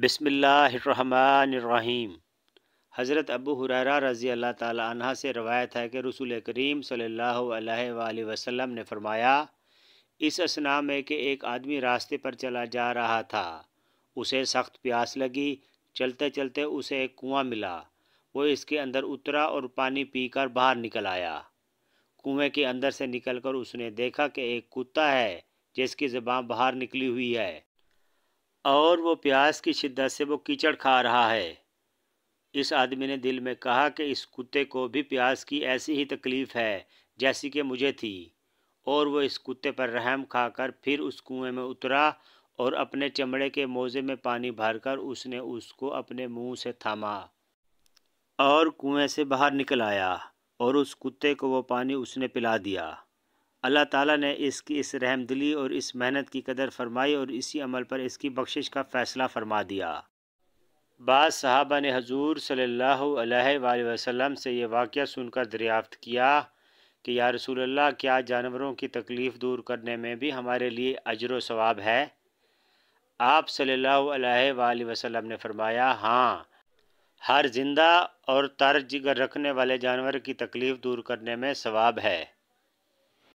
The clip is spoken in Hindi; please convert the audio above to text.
बसमिल्लाम हज़रत अबू हुररा रज़ी अल्लाह तह से रवायत है कि रसूल करीम सल्ला वसम ने फरमाया इस असना में कि एक आदमी रास्ते पर चला जा रहा था उसे सख्त प्यास लगी चलते चलते उसे एक कुआं मिला वो इसके अंदर उतरा और पानी पीकर बाहर निकल आया कुएं के अंदर से निकलकर उसने देखा कि एक कुत्ता है जिसकी ज़बान बाहर निकली हुई है और वो प्यास की शिद्दत से वो कीचड़ खा रहा है इस आदमी ने दिल में कहा कि इस कुत्ते को भी प्यास की ऐसी ही तकलीफ़ है जैसी कि मुझे थी और वो इस कुत्ते पर रहम खाकर फिर उस कुएं में उतरा और अपने चमड़े के मोज़े में पानी भरकर उसने उसको अपने मुंह से थामा और कुएं से बाहर निकल आया और उस कुत्ते को वो पानी उसने पिला दिया अल्लाह ताला ने इसकी इस रहमदली और इस मेहनत की कदर फरमाई और इसी अमल पर इसकी बख्शिश का फ़ैसला फरमा दिया बाद साहबा ने हजूर सल्ला वसम से ये वाक़ सुनकर दरियाफ़त किया कि या रसूल्ला क्या जानवरों की तकलीफ़ दूर करने में भी हमारे लिए अजर वाब है आप सल्ला अलैहि ने फरमाया हाँ हर जिंदा और तार जिगर रखने वाले जानवर की तकलीफ़ दूर करने में सवाब है